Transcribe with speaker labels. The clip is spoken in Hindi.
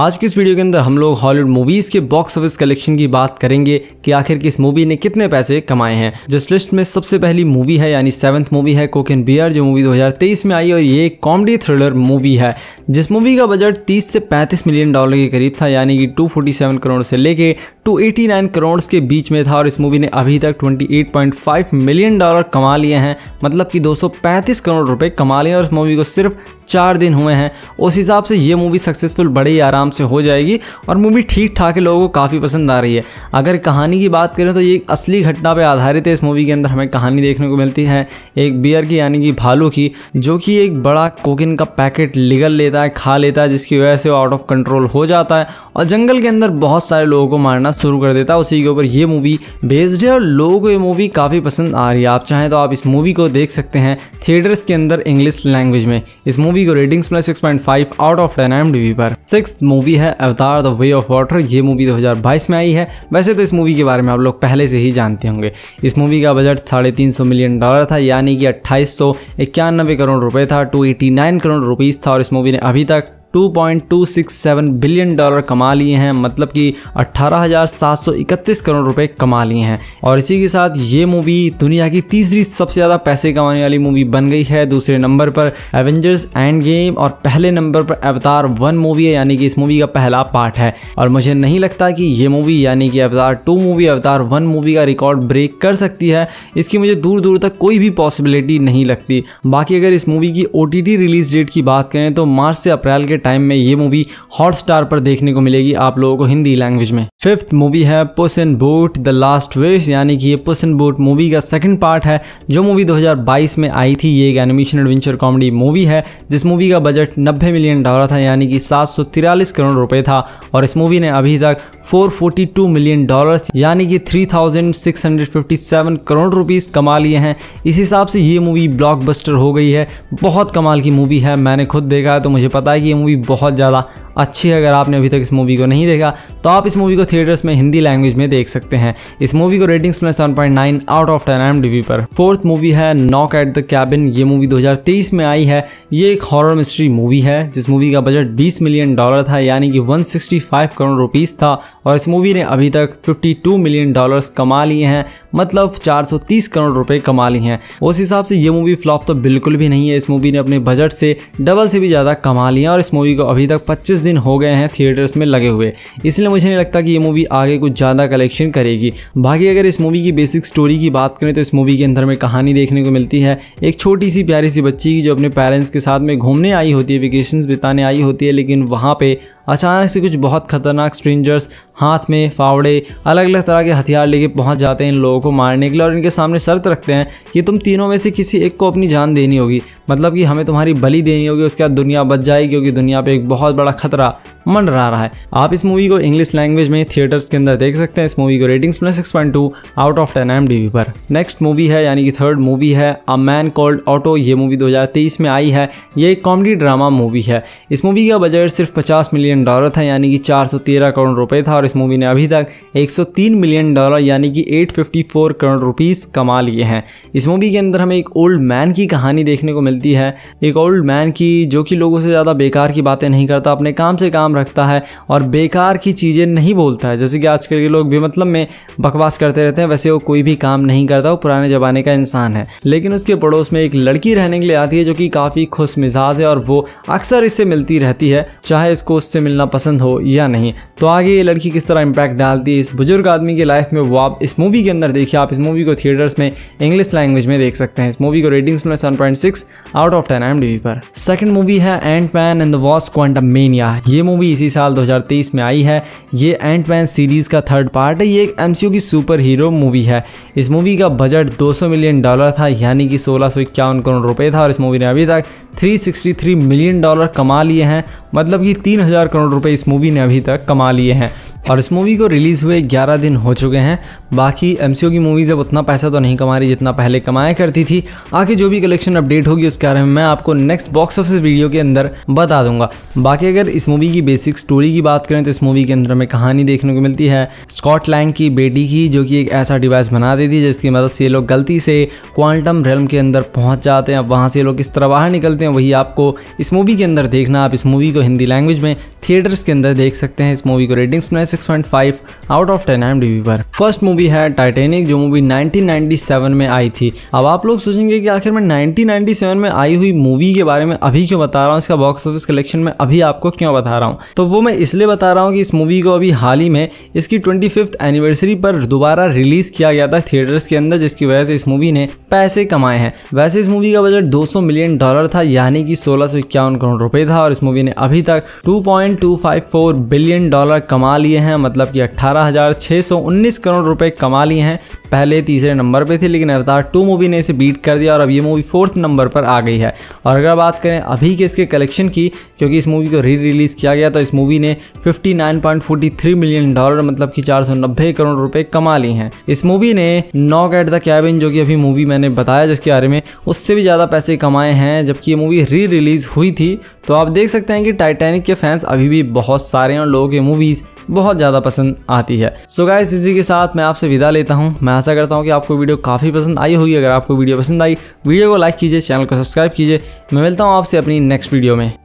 Speaker 1: आज के इस वीडियो के अंदर हम लोग हॉलीवुड मूवीज के बॉक्स ऑफिस कलेक्शन की बात करेंगे कि आखिर किस मूवी ने कितने पैसे कमाए हैं जिस लिस्ट में सबसे पहली मूवी है यानी सेवंथ मूवी है कोकिन बियर जो मूवी 2023 में आई और ये कॉमेडी थ्रिलर मूवी है जिस मूवी का बजट 30 से 35 मिलियन डॉलर के करीब था यानी कि टू करोड़ से लेके टू करोड़ के बीच में था और इस मूवी ने अभी तक ट्वेंटी मिलियन डॉलर कमा लिए हैं मतलब कि दो करोड़ रुपए कमा लिए और इस मूवी को सिर्फ चार दिन हुए हैं उस हिसाब से ये मूवी सक्सेसफुल बड़ी आ आराम से हो जाएगी और मूवी ठीक ठाक है लोगों को काफ़ी पसंद आ रही है अगर कहानी की बात करें तो ये असली घटना पर आधारित है इस मूवी के अंदर हमें कहानी देखने को मिलती है एक बियर की यानी कि भालू की जो कि एक बड़ा कोकिन का पैकेट लिगल लेता है खा लेता है जिसकी वजह से वो आउट ऑफ कंट्रोल हो जाता है और जंगल के अंदर बहुत सारे लोगों को मारना शुरू कर देता है उसी के ऊपर ये मूवी बेस्ड है और लोगों को ये मूवी काफ़ी पसंद आ रही है आप चाहें तो आप इस मूवी को देख सकते हैं थिएटर्स के अंदर इंग्लिश लैंग्वेज में इस मूवी को रेटिंग्स में six point five out of ten M पर सिक्स मूवी है Avatar the way of water ये मूवी 2022 में आई है वैसे तो इस मूवी के बारे में आप लोग पहले से ही जानते होंगे इस मूवी का बजट साढ़े तीन सौ मिलियन डॉलर था यानी कि अट्ठाईस सौ इक्यानबे करोड़ रुपए था two eighty nine crore rupees था और इस मूवी ने अभी तक 2.267 बिलियन डॉलर कमा लिए हैं मतलब कि 18,731 करोड़ रुपए कमा लिए हैं और इसी के साथ ये मूवी दुनिया की तीसरी सबसे ज़्यादा पैसे कमाने वाली मूवी बन गई है दूसरे नंबर पर एवेंजर्स एंड गेम और पहले नंबर पर अवतार वन मूवी है यानी कि इस मूवी का पहला पार्ट है और मुझे नहीं लगता कि ये मूवी यानी कि Avatar two movie Avatar one movie का रिकॉर्ड ब्रेक कर सकती है इसकी मुझे दूर दूर तक कोई भी पॉसिबिलिटी नहीं लगती बाकी अगर इस मूवी की ओ रिलीज डेट की बात करें तो मार्च से अप्रैल के टाइम में ये मूवी हॉट स्टार पर देखने को मिलेगी आप लोगों को हिंदी लैंग्वेज में फिफ्थ मूवी है Puss in boat the last वेश यानी कि ये पुस इन बोट मूवी का सेकंड पार्ट है जो मूवी 2022 में आई थी ये एक एनिमेशन एडवेंचर कॉमेडी मूवी है जिस मूवी का बजट 90 मिलियन डॉलर था यानी कि सात करोड़ रुपए था और इस मूवी ने अभी तक 442 मिलियन डॉलर यानी कि 3657 करोड़ रुपीस कमा लिए हैं इस हिसाब से ये मूवी ब्लॉकबस्टर हो गई है बहुत कमाल की मूवी है मैंने खुद देखा है तो मुझे पता है कि ये मूवी भी बहुत ज़्यादा अच्छी है अगर आपने अभी तक इस मूवी को नहीं देखा तो आप इस मूवी को थिएटर्स में हिंदी लैंग्वेज में देख सकते हैं इस मूवी को रेटिंग्स में seven point nine out of ten M D पर फोर्थ मूवी है नॉक एट द कैबिन ये मूवी 2023 में आई है ये एक हॉरर मिस्ट्री मूवी है जिस मूवी का बजट 20 मिलियन डॉलर था यानी कि 165 करोड़ रुपीस था और इस मूवी ने अभी तक 52 मिलियन डॉलर्स कमा लिए हैं मतलब 430 करोड़ रुपए कमा लिए हैं उस हिसाब से ये मूवी फ्लॉप तो बिल्कुल भी नहीं है इस मूवी ने अपने बजट से डबल से भी ज़्यादा कमा लिया और इस मूवी को अभी तक पच्चीस दिन हो गए हैं थिएटर्स में लगे हुए इसलिए मुझे नहीं लगता कि ये मूवी आगे कुछ ज़्यादा कलेक्शन करेगी बाकी अगर इस मूवी की बेसिक स्टोरी की बात करें तो इस मूवी के अंदर में कहानी देखने को मिलती है एक छोटी सी प्यारी सी बच्ची की जो अपने पेरेंट्स के साथ में घूमने आई होती है वेकेशन बिताने आई होती है लेकिन वहाँ पर अचानक से कुछ बहुत खतरनाक स्ट्रेंजर्स हाथ में फावड़े अलग अलग तरह के हथियार लेके पहुंच जाते हैं इन लोगों को मारने के लिए और इनके सामने शर्त रखते हैं कि तुम तीनों में से किसी एक को अपनी जान देनी होगी मतलब कि हमें तुम्हारी बलि देनी होगी उसके बाद दुनिया बच जाएगी क्योंकि दुनिया पर एक बहुत बड़ा खतरा मंडरा रहा है आप इस मूवी को इंग्लिश लैंग्वेज में थिएटर्स के अंदर देख सकते हैं इस मूवी को ratings plus six point two out of ten M पर नेक्स्ट मूवी है यानी कि थर्ड मूवी है अ मैन कॉल्ड ऑटो ये मूवी 2023 में आई है ये एक कॉमेडी ड्रामा मूवी है इस मूवी का बजट सिर्फ 50 मिलियन डॉलर था यानी कि 413 करोड़ रुपए था और इस मूवी ने अभी तक 103 मिलियन डॉलर यानी कि 854 करोड़ रुपीस कमा लिए हैं इस मूवी के अंदर हमें एक ओल्ड मैन की कहानी देखने को मिलती है एक ओल्ड मैन की जो कि लोगों से ज़्यादा बेकार की बातें नहीं करता अपने काम से काम रखता है और बेकार की चीज़ें नहीं बोलता है जैसे कि आजकल के लोग भी मतलब में बकवास करते रहते हैं वैसे वो कोई भी काम नहीं करता वो पुराने ज़माने का इंसान है लेकिन उसके पड़ोस में एक लड़की रहने के लिए आती है जो कि काफ़ी खुश मिजाज है और वो अक्सर इससे मिलती रहती है चाहे उसको उससे मिलना पसंद हो या नहीं तो आगे ये लड़की किस तरह इम्पैक्ट डालती है इस बुजुर्ग आदमी की लाइफ में वो आप इस मूवी के अंदर देखिए आप इस मूवी को थिएटर्स में इंग्लिश लैंग्वेज में देख सकते हैं इस मूवी को रेटिंग्स में seven point six out of ten M D पर सेकेंड मूवी है Ant Man and the Wasp Quantumania ये मूवी भी इसी साल 2023 में आई है ये एंट मैन सीरीज़ का थर्ड पार्ट है ये एक एम की सुपर हीरो मूवी है इस मूवी का बजट 200 मिलियन डॉलर था यानी कि सोलह करोड़ रुपये था और इस मूवी ने अभी तक 363 मिलियन डॉलर कमा लिए हैं मतलब कि 3000 करोड़ रुपये इस मूवी ने अभी तक कमा लिए हैं और इस मूवी को रिलीज़ हुए 11 दिन हो चुके हैं बाकी एम की मूवीज़ अब उतना पैसा तो नहीं कमा रही जितना पहले कमाया करती थी आगे जो भी कलेक्शन अपडेट होगी उसके बारे में मैं आपको नेक्स्ट बॉक्स ऑफिस वीडियो के अंदर बता दूंगा बाकी अगर इस मूवी की बेसिक स्टोरी की बात करें तो इस मूवी के अंदर हमें कहानी देखने को मिलती है स्कॉटलैंड की बेटी की जो कि एक ऐसा डिवाइस बना देती है जिसकी मदद से ये लोग गलती से क्वांटम रेलम के अंदर पहुँच जाते हैं वहाँ से लोग किस तरह बाहर निकलते हैं वही आपको इस मूवी के अंदर देखना आप इस मूवी को हिंदी लैंग्वेज में थिएटर्स के अंदर देख सकते हैं इस मूवी को रेटिंग्स में 6.5 आउट ऑफ 10 एम पर फर्स्ट मूवी है टाइटेनिक जो मूवी 1997 में आई थी अब आप लोग सोचेंगे कि आखिर मैं 1997 में आई हुई मूवी के बारे में अभी क्यों बता रहा हूँ इसका बॉक्स ऑफिस कलेक्शन में अभी आपको क्यों बता रहा हूँ तो वो मैं इसलिए बता रहा हूँ कि इस मूवी को अभी हाल ही में इसकी ट्वेंटी एनिवर्सरी पर दोबारा रिलीज किया गया था थिएटर्स के अंदर जिसकी वजह से इस मूवी ने पैसे कमाए हैं वैसे इस मूवी का बजट सौ मिलियन डॉलर था यानी कि सोलह करोड़ रुपए था और इस मूवी ने अभी तक फोर बिलियन डॉलर कमा लिए हैं मतलब कि 18,619 करोड़ रुपए कमा लिए हैं पहले तीसरे नंबर पे थी लेकिन अवतार टू मूवी ने इसे बीट कर दिया और अब ये मूवी फोर्थ नंबर पर आ गई है और अगर बात करें अभी के इसके कलेक्शन की क्योंकि इस मूवी को री रिलीज़ किया गया तो इस मूवी ने 59.43 मिलियन डॉलर मतलब कि चार करोड़ रुपये कमा लिए हैं इस मूवी ने नॉक एट द कैबिन जो कि अभी मूवी मैंने बताया जिसके बारे में उससे भी ज़्यादा पैसे कमाए हैं जबकि ये मूवी री रिलीज़ हुई थी तो आप देख सकते हैं कि टाइटैनिक के फैंस अभी भी बहुत सारे हैं और लोगों के मूवीज़ बहुत बहुत ज़्यादा पसंद आती है सो so गाइस इसी के साथ मैं आपसे विदा लेता हूँ मैं आशा करता हूँ कि आपको वीडियो काफ़ी पसंद आई होगी अगर आपको वीडियो पसंद आई वीडियो को लाइक कीजिए चैनल को सब्सक्राइब कीजिए मैं मिलता हूँ आपसे अपनी नेक्स्ट वीडियो में